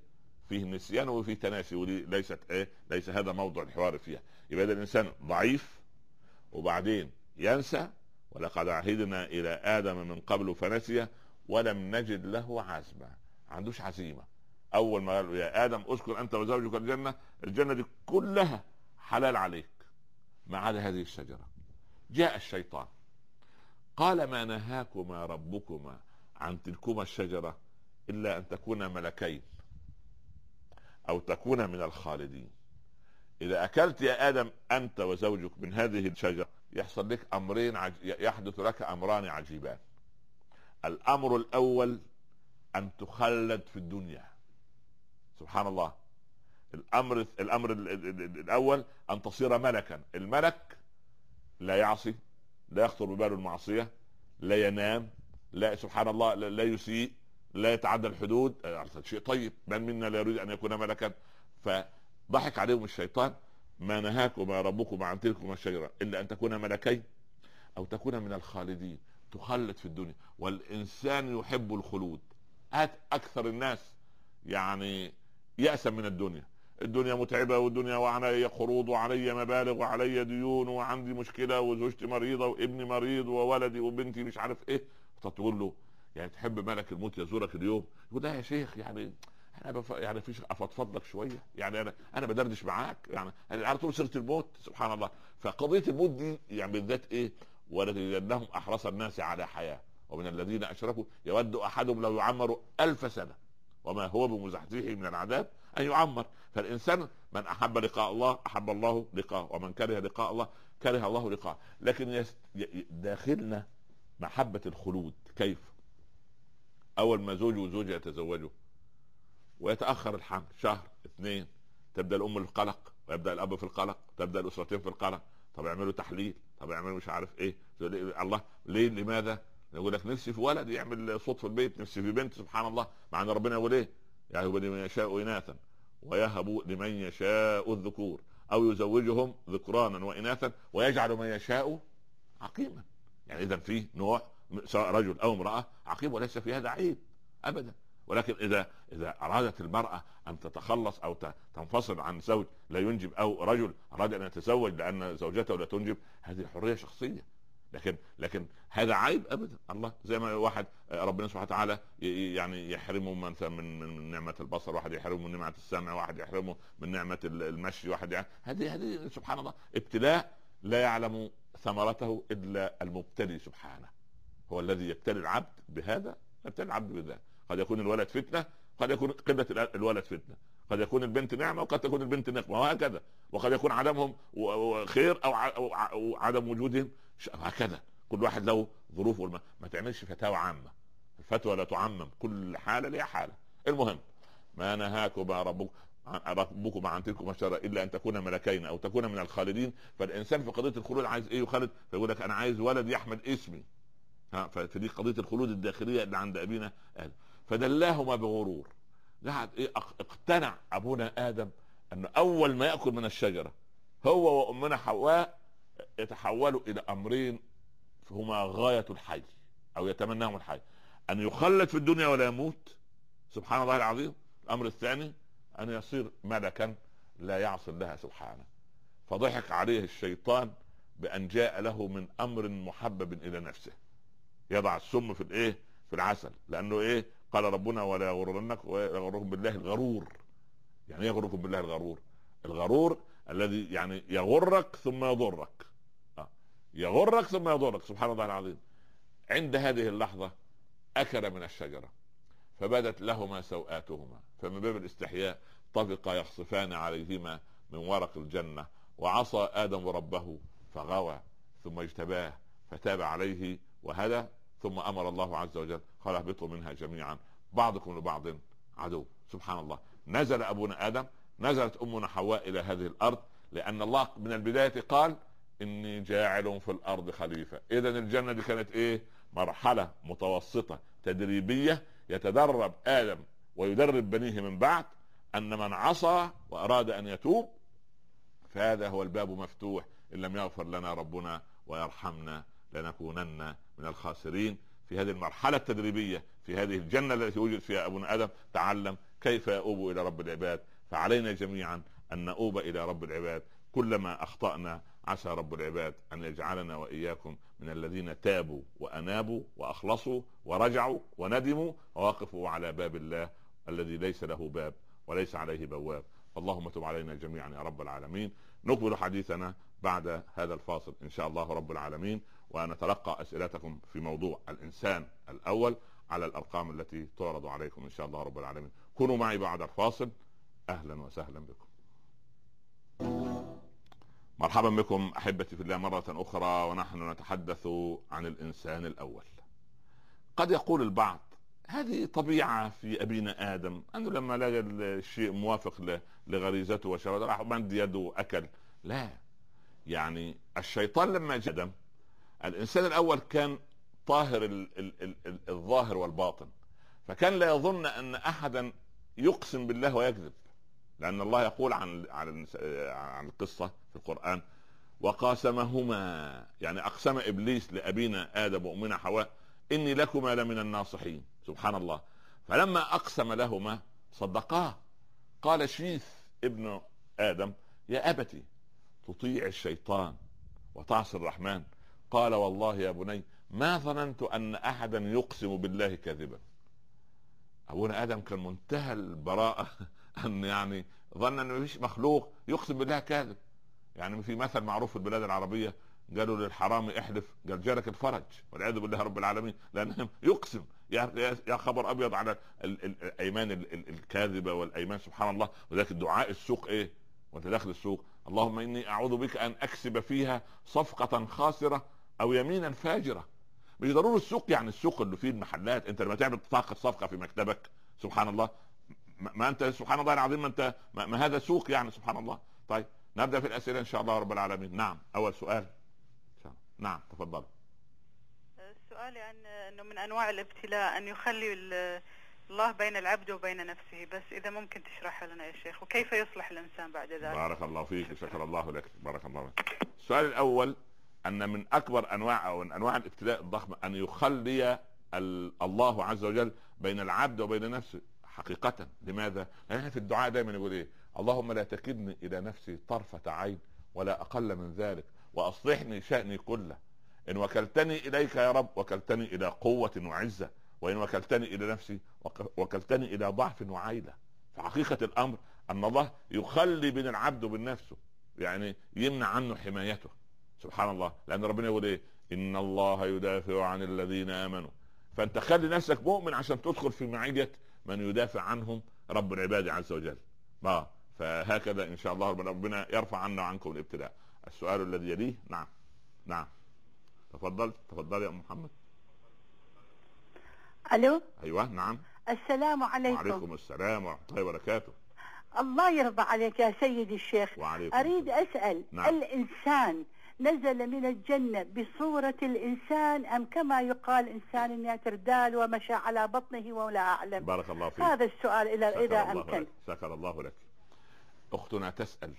فيه نسيان وفيه تناسي ودي ليست ايه ليس هذا موضع الحوار فيها يبقى الانسان ضعيف وبعدين ينسى ولقد عهدنا الى ادم من قبل فنسي ولم نجد له عزما ما عندوش عزيمه اول ما قالوا يا ادم اذكر انت وزوجك الجنه الجنه دي كلها حلال عليك ما عدا هذه الشجره جاء الشيطان قال ما نهاكما ربكما عن تلكما الشجره الا ان تكونا ملكين او تكونا من الخالدين اذا اكلت يا ادم انت وزوجك من هذه الشجره يحصل لك امرين عج... يحدث لك امران عجيبان الامر الاول ان تخلد في الدنيا سبحان الله الامر الامر الاول ان تصير ملكا الملك لا يعصي لا يخطر بباله المعصيه لا ينام لا سبحان الله لا يسيء لا يتعدى الحدود آه، شيء طيب من منا لا يريد ان يكون ملكا فضحك عليهم الشيطان ما نهاكما ربكما عن تلكما الشجره الا ان تكونا ملكين او تكون من الخالدين تخلد في الدنيا والإنسان يحب الخلود هات أكثر الناس يعني يأسا من الدنيا الدنيا متعبة والدنيا وعلي خروض وعلي مبالغ وعلي ديون وعندي مشكلة وزوجتي مريضة وابني مريض وولدي وبنتي مش عارف ايه فتقول له يعني تحب ملك الموت يزورك اليوم يقول لا يا شيخ يعني انا بف... يعني فيش افضفض لك شويه يعني انا انا بدردش معاك يعني على طول سيره الموت سبحان الله فقضيه الموت دي يعني بالذات ايه ولتجدنهم احرص الناس على حياه ومن الذين اشركوا يود احدهم لو يعمر الف سنه وما هو بمزحزحه من العذاب ان يعمر فالانسان من احب لقاء الله احب الله لقاءه ومن كره لقاء الله كره الله لقاءه لكن داخلنا محبه الخلود كيف اول ما زوج وزوجه يتزوجوا ويتاخر الحمل شهر اثنين تبدا الام في القلق ويبدا الاب في القلق تبدا الاسرتين في القلق طب اعملوا تحليل طب اعملوا مش عارف ايه الله ليه لماذا يقول لك نفسي في ولد يعمل صوت في البيت نفسي في بنت سبحان الله مع ان ربنا يقول ايه يهب لمن يشاء اناثا ويهب لمن يشاء الذكور او يزوجهم ذكرانا واناثا ويجعل من يشاء عقيما يعني اذا في نوع سواء رجل او امراه عقيم وليس في هذا عيب ابدا ولكن اذا اذا ارادت المراه ان تتخلص او تنفصل عن زوج لا ينجب او رجل اراد ان يتزوج لان زوجته لا تنجب هذه حريه شخصيه لكن لكن هذا عيب ابدا الله زي ما واحد ربنا سبحانه وتعالى يعني يحرمه مثلا من, من نعمه البصر واحد يحرمه من نعمه السمع واحد يحرمه من نعمه المشي واحد يعني هذه هذه سبحان الله ابتلاء لا يعلم ثمرته الا المبتلي سبحانه هو الذي يبتلي العبد بهذا يبتلي العبد بذلك قد يكون الولد فتنه قد يكون قله الولد فتنه قد يكون البنت نعمه وقد تكون البنت نقمه وهكذا وقد يكون عدمهم خير او عدم وجودهم هكذا كل واحد له ظروفه ما تعملش فتاوى عامه الفتوى لا تعمم كل حاله ليها حاله المهم ما نهاكما عن ربكما عن تلكما الشر الا ان تكون ملكين او تكون من الخالدين فالانسان في قضيه الخلود عايز ايه يخلد فيقول لك انا عايز ولد يحمل اسمي ها فدي قضيه الخلود الداخليه اللي عند ابينا ادم فدلاهما بغرور إيه، اقتنع ابونا ادم ان اول ما ياكل من الشجره هو وامنا حواء يتحولوا الى امرين هما غايه الحي او يتمناهم الحي ان يخلد في الدنيا ولا يموت سبحان الله العظيم الامر الثاني ان يصير ملكا لا يعصي الله سبحانه فضحك عليه الشيطان بان جاء له من امر محبب الى نفسه يضع السم في الايه في العسل لانه ايه قال ربنا ولا يغرنك ويغركم بالله الغرور يعني ايه يغركم بالله الغرور الغرور الذي يعني يغرك ثم يضرك آه. يغرك ثم يضرك سبحان الله العظيم عند هذه اللحظة أكل من الشجرة فبدت لهما سوآتهما فمن باب الاستحياء طفقا يخصفان عليهما من ورق الجنة وعصى آدم ربه فغوى ثم اجتباه فتاب عليه وهدى ثم أمر الله عز وجل قال اهبطوا منها جميعا بعضكم لبعض عدو سبحان الله نزل ابونا ادم نزلت امنا حواء الى هذه الارض لان الله من البدايه قال اني جاعل في الارض خليفه اذا الجنه دي كانت ايه مرحله متوسطه تدريبيه يتدرب ادم ويدرب بنيه من بعد ان من عصى واراد ان يتوب فهذا هو الباب مفتوح ان لم يغفر لنا ربنا ويرحمنا لنكونن من الخاسرين في هذه المرحلة التدريبية في هذه الجنة التي وجد فيها ابونا آدم تعلم كيف يؤوب إلى رب العباد فعلينا جميعا أن نؤوب إلى رب العباد كلما أخطأنا عسى رب العباد أن يجعلنا وإياكم من الذين تابوا وأنابوا وأخلصوا ورجعوا وندموا ووقفوا على باب الله الذي ليس له باب وليس عليه بواب اللهم تب علينا جميعا يا رب العالمين نكمل حديثنا بعد هذا الفاصل إن شاء الله رب العالمين ونتلقى اسئلتكم في موضوع الانسان الاول على الارقام التي تعرض عليكم ان شاء الله رب العالمين كونوا معي بعد الفاصل اهلا وسهلا بكم مرحبا بكم احبتي في الله مره اخرى ونحن نتحدث عن الانسان الاول قد يقول البعض هذه طبيعة في أبينا آدم أنه لما لقى الشيء موافق لغريزته وشهوته راح مد يده وأكل لا يعني الشيطان لما جاء آدم الانسان الاول كان طاهر ال ال ال ال الظاهر والباطن فكان لا يظن ان احدا يقسم بالله ويكذب لان الله يقول عن عن عن القصه في القران وقاسمهما يعني اقسم ابليس لابينا ادم وامنا حواء اني لكما لمن الناصحين سبحان الله فلما اقسم لهما صدقاه قال شيث ابن ادم يا ابتي تطيع الشيطان وتعصي الرحمن قال والله يا بني ما ظننت ان احدا يقسم بالله كاذبا ابونا ادم كان منتهى البراءه ان يعني ظن ان مفيش مخلوق يقسم بالله كاذب يعني في مثل معروف في البلاد العربيه قالوا للحرام احلف قال جالك الفرج والعياذ بالله رب العالمين لانه يقسم يا خبر ابيض على الايمان الكاذبه والايمان سبحان الله وذلك دعاء السوق ايه وانت داخل السوق اللهم اني اعوذ بك ان اكسب فيها صفقه خاسره او يمينا فاجره مش ضروري السوق يعني السوق اللي فيه المحلات انت لما تعمل صفقه في مكتبك سبحان الله ما انت سبحان الله العظيم ما انت ما هذا سوق يعني سبحان الله طيب نبدا في الاسئله ان شاء الله رب العالمين نعم اول سؤال نعم تفضل سؤالي يعني عن انه من انواع الابتلاء ان يخلي الله بين العبد وبين نفسه بس اذا ممكن تشرحها لنا يا شيخ وكيف يصلح الانسان بعد ذلك بارك الله فيك شكر الله لك بارك الله فيك السؤال الاول ان من اكبر انواع او من انواع الابتلاء الضخم ان يخلي الله عز وجل بين العبد وبين نفسه حقيقة لماذا؟ لأن في الدعاء دايما يقول إيه؟ اللهم لا تكدني إلى نفسي طرفة عين ولا أقل من ذلك وأصلحني شأني كله إن وكلتني إليك يا رب وكلتني إلى قوة وعزة وإن وكلتني إلى نفسي وكلتني إلى ضعف وعيلة فحقيقة الأمر أن الله يخلي بين العبد وبين نفسه يعني يمنع عنه حمايته سبحان الله لان ربنا يقول ايه ان الله يدافع عن الذين امنوا فانت خلي نفسك مؤمن عشان تدخل في معيه من يدافع عنهم رب العباد عز وجل اه فهكذا ان شاء الله ربنا يرفع عنا وعنكم الابتلاء السؤال الذي يليه نعم نعم تفضل تفضل يا ام محمد الو ايوه نعم السلام عليكم وعليكم السلام ورحمه الله وبركاته الله يرضى عليك يا سيدي الشيخ وعليكم. اريد اسال نعم. الانسان نزل من الجنة بصورة الإنسان أم كما يقال إنسان نياتردال ومشى على بطنه ولا أعلم بارك الله فيك هذا السؤال إلى إذا أمكن شكر الله لك أختنا تسأل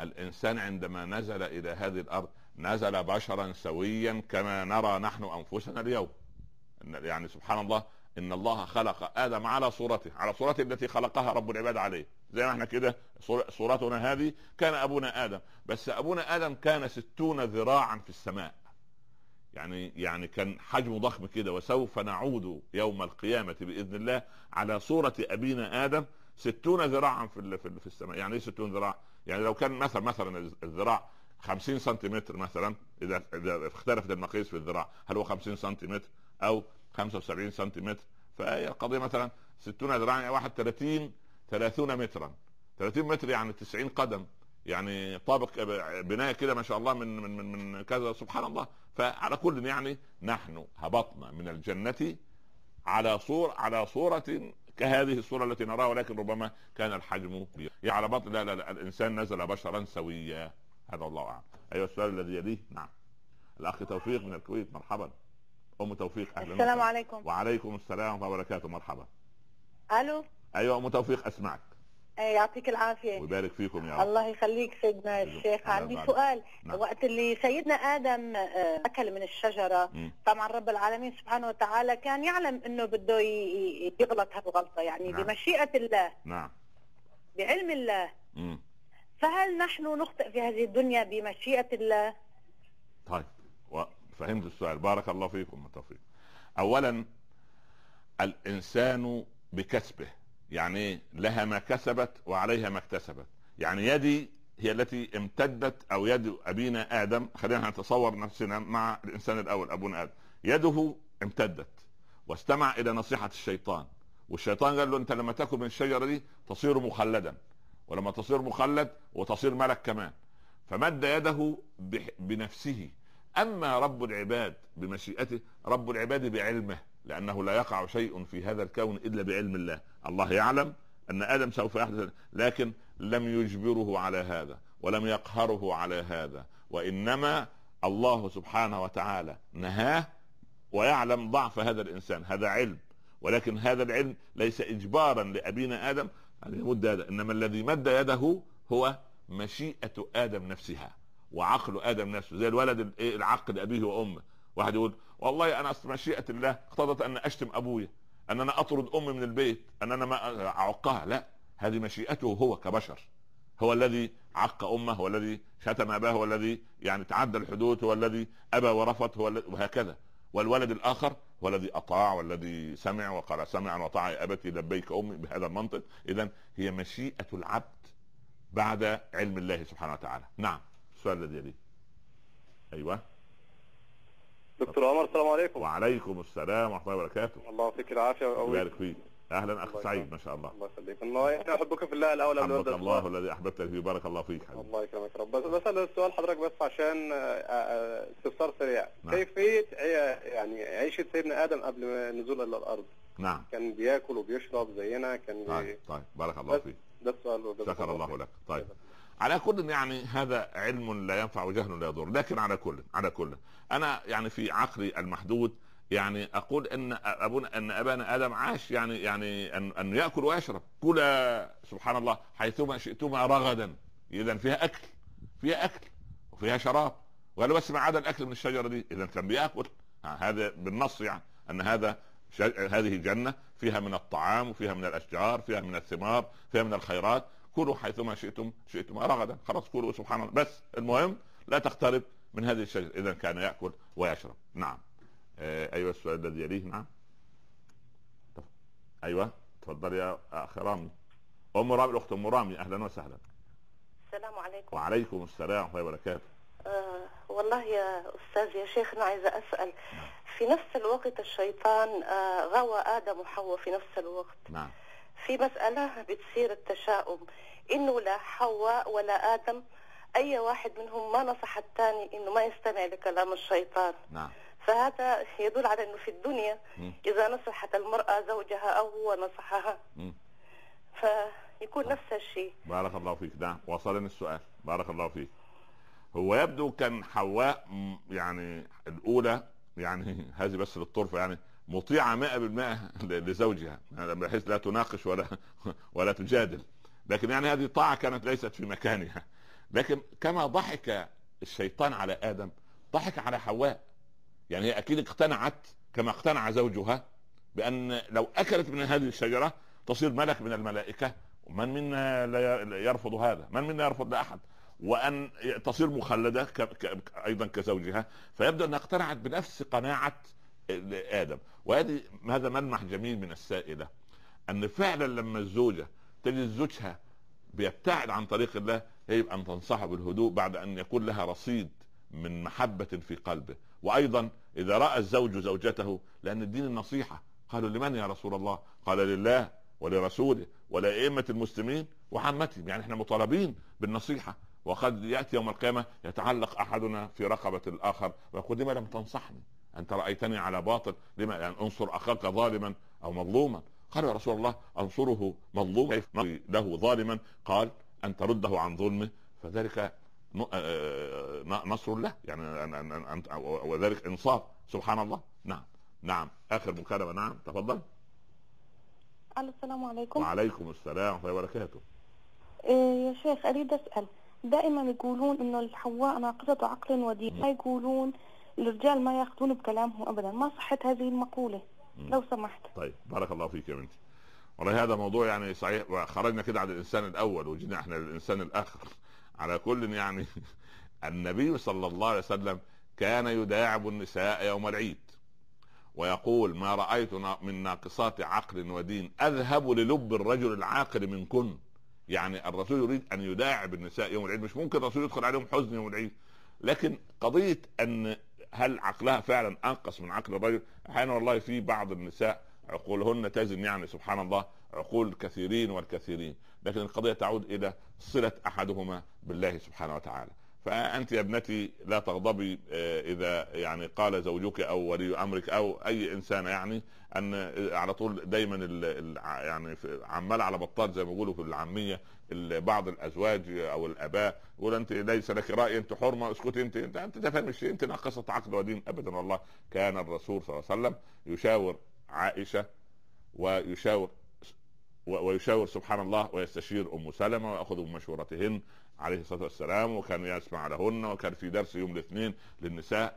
الإنسان عندما نزل إلى هذه الأرض نزل بشرا سويا كما نرى نحن أنفسنا اليوم يعني سبحان الله إن الله خلق آدم على صورته على صورته التي خلقها رب العباد عليه زي ما احنا كده صورتنا هذه كان ابونا ادم بس ابونا ادم كان ستون ذراعا في السماء يعني يعني كان حجمه ضخم كده وسوف نعود يوم القيامة بإذن الله على صورة أبينا آدم ستون ذراعا في في السماء يعني إيه ستون ذراع؟ يعني لو كان مثلا مثلا الذراع 50 سنتيمتر مثلا إذا إذا اختلفت المقاييس في الذراع هل هو 50 سنتيمتر أو 75 سنتيمتر فهي القضية مثلا ستون ذراعا يعني 31 30 مترا 30 متر يعني 90 قدم يعني طابق بنايه كده ما شاء الله من من من, من كذا سبحان الله فعلى كل يعني نحن هبطنا من الجنه على صور على صوره كهذه الصورة التي نراها ولكن ربما كان الحجم يعني على بطن لا لا لا الإنسان نزل بشرا سويا هذا الله أعلم أيها السؤال الذي يليه نعم الأخ توفيق من الكويت مرحبا أم توفيق أهلا السلام عليكم وعليكم السلام ورحمة الله وبركاته مرحبا ألو ايوه ام توفيق اسمعك إيه، يعطيك العافيه ويبارك فيكم يا رب الله يخليك سيدنا الشيخ عندي سؤال نعم. وقت اللي سيدنا ادم آه، اكل من الشجره مم. طبعا رب العالمين سبحانه وتعالى كان يعلم انه بده يغلط هالغلطه يعني نعم. بمشيئه الله نعم بعلم الله مم. فهل نحن نخطئ في هذه الدنيا بمشيئه الله طيب فهمت السؤال بارك الله فيكم توفيق اولا الانسان بكسبه يعني لها ما كسبت وعليها ما اكتسبت يعني يدي هي التي امتدت او يد ابينا ادم خلينا نتصور نفسنا مع الانسان الاول ابونا ادم يده امتدت واستمع الى نصيحه الشيطان والشيطان قال له انت لما تاكل من الشجره دي تصير مخلدا ولما تصير مخلد وتصير ملك كمان فمد يده بنفسه اما رب العباد بمشيئته رب العباد بعلمه لأنه لا يقع شيء في هذا الكون إلا بعلم الله الله يعلم أن آدم سوف يحدث لكن لم يجبره على هذا ولم يقهره على هذا وإنما الله سبحانه وتعالى نهاه ويعلم ضعف هذا الإنسان هذا علم ولكن هذا العلم ليس إجبارا لأبينا آدم أن يمد يده إنما الذي مد يده هو مشيئة آدم نفسها وعقل آدم نفسه زي الولد إيه، العقل أبيه وأمه واحد يقول والله انا مشيئه الله اقتضت ان اشتم ابويا ان انا اطرد امي من البيت ان انا ما اعقها لا هذه مشيئته هو كبشر هو الذي عق امه هو الذي شتم اباه هو الذي يعني تعدى الحدود هو الذي ابى ورفض هو وهكذا والولد الاخر هو الذي اطاع والذي سمع وقال سمعا وطاع يا ابتي لبيك امي بهذا المنطق اذا هي مشيئه العبد بعد علم الله سبحانه وتعالى نعم السؤال الذي يليه ايوه دكتور عمر السلام عليكم وعليكم السلام ورحمه الله وبركاته الله يعطيك العافيه ويقويك بارك فيك اهلا اخ سعيد ما شاء الله الله يخليك الله احبك في الله الاول من حبك الله الذي احببتك فيه بارك الله فيك حبيبي الله يكرمك يا رب بس بسال السؤال حضرتك بس عشان آه، آه، استفسار سريع نعم. كيفيه يعني عيشه سيدنا ادم قبل نزول الى الارض نعم كان بياكل وبيشرب زينا كان بي... طيب, طيب. بارك الله فيك ده السؤال شكر الله لك طيب على كل يعني هذا علم لا ينفع وجهل لا يضر لكن على كل على كل انا يعني في عقلي المحدود يعني اقول ان ابونا ان ابانا ادم عاش يعني يعني ان ان ياكل ويشرب كلا سبحان الله حيثما شئتما رغدا اذا فيها اكل فيها اكل وفيها شراب وقال بس ما عدا الاكل من الشجره دي اذا كان بياكل هذا بالنص يعني ان هذا هذه جنه فيها من الطعام وفيها من الاشجار فيها من الثمار فيها من الخيرات كلوا حيثما شئتم شئتم رغدا خلاص كلوا سبحان الله بس المهم لا تقترب من هذه الشجرة إذا كان يأكل ويشرب نعم آه، أيوة السؤال الذي يليه نعم أيوه تفضل يا أخ رامي أم رامي الأخت أم رامي أهلا وسهلا السلام عليكم وعليكم السلام ورحمة الله وبركاته آه والله يا أستاذ يا شيخ أنا عايزة أسأل نعم. في نفس الوقت الشيطان آه غوى آدم وحواء في نفس الوقت نعم في مسألة بتصير التشاؤم إنه لا حواء ولا آدم اي واحد منهم ما نصح الثاني انه ما يستمع لكلام الشيطان نعم فهذا يدل على انه في الدنيا م. اذا نصحت المراه زوجها او هو نصحها م. فيكون نعم. نفس الشيء بارك الله فيك نعم وصلني السؤال بارك الله فيك هو يبدو كان حواء يعني الاولى يعني هذه بس للطرف يعني مطيعه 100% لزوجها يعني بحيث لا تناقش ولا ولا تجادل لكن يعني هذه الطاعه كانت ليست في مكانها لكن كما ضحك الشيطان على ادم ضحك على حواء يعني هي اكيد اقتنعت كما اقتنع زوجها بان لو اكلت من هذه الشجره تصير ملك من الملائكه ومن منا لا يرفض هذا من منا يرفض لاحد احد وان تصير مخلده ك... ك... ايضا كزوجها فيبدو انها اقتنعت بنفس قناعه ادم وهذه هذا ملمح جميل من السائله ان فعلا لما الزوجه تجد زوجها بيبتعد عن طريق الله يجب ان تنصحه بالهدوء بعد ان يكون لها رصيد من محبه في قلبه وايضا اذا راى الزوج زوجته لان الدين النصيحه قالوا لمن يا رسول الله قال لله ولرسوله ولائمه المسلمين وعامتهم يعني احنا مطالبين بالنصيحه وقد ياتي يوم القيامه يتعلق احدنا في رقبه الاخر ويقول لما لم تنصحني انت رايتني على باطل لما يعني انصر اخاك ظالما او مظلوما قالوا يا رسول الله انصره مظلوم له ظالما قال ان ترده عن ظلمه فذلك آه، آه، نصر له يعني وذلك انصاف سبحان الله نعم نعم اخر مكالمه نعم تفضل السلام عليكم وعليكم السلام ورحمه الله وبركاته آه، يا شيخ اريد اسال دائما يقولون انه الحواء ناقصه عقل ودين ما يقولون الرجال ما ياخذون بكلامهم ابدا ما صحت هذه المقوله لو سمحت طيب بارك الله فيك يا بنتي والله هذا موضوع يعني صحيح وخرجنا كده على الانسان الاول وجينا احنا للانسان الاخر على كل يعني النبي صلى الله عليه وسلم كان يداعب النساء يوم العيد ويقول ما رأيت من ناقصات عقل ودين أذهب للب الرجل العاقل منكن يعني الرسول يريد أن يداعب النساء يوم العيد مش ممكن الرسول يدخل عليهم حزن يوم العيد لكن قضية أن هل عقلها فعلا انقص من عقل الرجل؟ احيانا والله في بعض النساء عقولهن تزن يعني سبحان الله عقول الكثيرين والكثيرين لكن القضية تعود إلى صلة أحدهما بالله سبحانه وتعالى فانت يا ابنتي لا تغضبي آه، اذا يعني قال زوجك او ولي امرك او اي انسان يعني ان آه، على طول دايما يعني عمال على بطال زي ما بيقولوا في العاميه بعض الازواج او الاباء يقول انت ليس لك راي انت حرمه اسكتي انت انت انت تفهم الشيء انت ناقصه عقد ودين ابدا والله كان الرسول صلى الله عليه وسلم يشاور عائشه ويشاور ويشاور سبحان الله ويستشير ام سلمه وياخذ بمشورتهن عليه الصلاه والسلام وكان يسمع لهن وكان في درس يوم الاثنين للنساء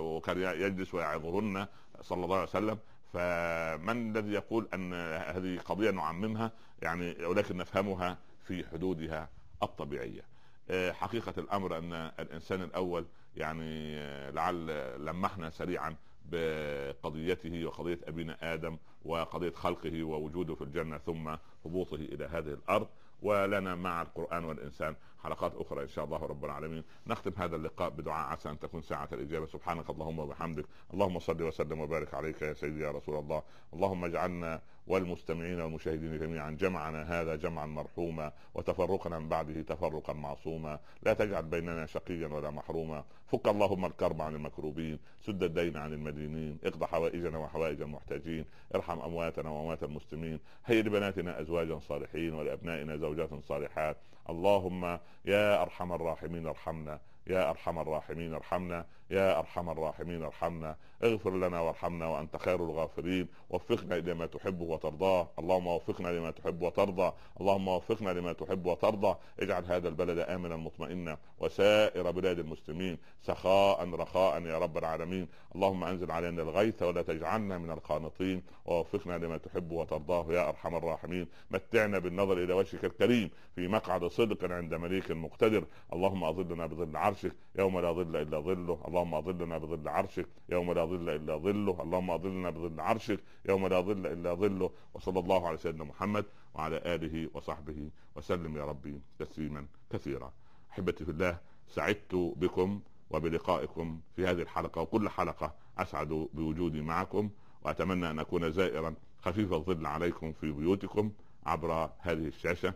وكان يجلس ويعظهن صلى الله عليه وسلم فمن الذي يقول ان هذه قضيه نعممها يعني ولكن نفهمها في حدودها الطبيعيه. آه، حقيقه الامر ان الانسان الاول يعني آه، لعل لمحنا سريعا بقضيته وقضيه ابينا ادم وقضيه خلقه ووجوده في الجنه ثم هبوطه الى هذه الارض ولنا مع القرآن والإنسان حلقات اخرى ان شاء الله رب العالمين نختم هذا اللقاء بدعاء عسى ان تكون ساعه الاجابه سبحانك اللهم وبحمدك اللهم صل وسلم وبارك عليك يا سيدي يا رسول الله اللهم اجعلنا والمستمعين والمشاهدين جميعا جمعنا هذا جمعا مرحوما وتفرقنا من بعده تفرقا معصوما لا تجعل بيننا شقيا ولا محروما فك اللهم الكرب عن المكروبين سد الدين عن المدينين اقض حوائجنا وحوائج المحتاجين ارحم امواتنا واموات المسلمين هيئ لبناتنا ازواجا صالحين ولابنائنا زوجات صالحات اللهم يا ارحم الراحمين ارحمنا يا ارحم الراحمين ارحمنا يا ارحم الراحمين ارحمنا اغفر لنا وارحمنا وانت خير الغافرين وفقنا الى ما تحب وترضاه اللهم وفقنا لما تحب وترضى اللهم وفقنا لما تحب وترضى اجعل هذا البلد امنا مطمئنا وسائر بلاد المسلمين سخاء رخاء يا رب العالمين اللهم انزل علينا الغيث ولا تجعلنا من القانطين ووفقنا لما تحب وترضاه يا ارحم الراحمين متعنا بالنظر الى وجهك الكريم في مقعد صدق عند مليك مقتدر اللهم اظلنا بظل عرشك يوم لا ظل الا ظله اللهم اظلنا بظل عرشك يوم لا ظل الا ظله اللهم اظلنا بظل عرشك يوم لا ظل الا ظله وصلى الله على سيدنا محمد وعلى اله وصحبه وسلم يا ربي تسليما كثيرا احبتي في الله سعدت بكم وبلقائكم في هذه الحلقه وكل حلقه اسعد بوجودي معكم واتمنى ان اكون زائرا خفيف الظل عليكم في بيوتكم عبر هذه الشاشه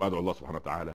وادعو الله سبحانه وتعالى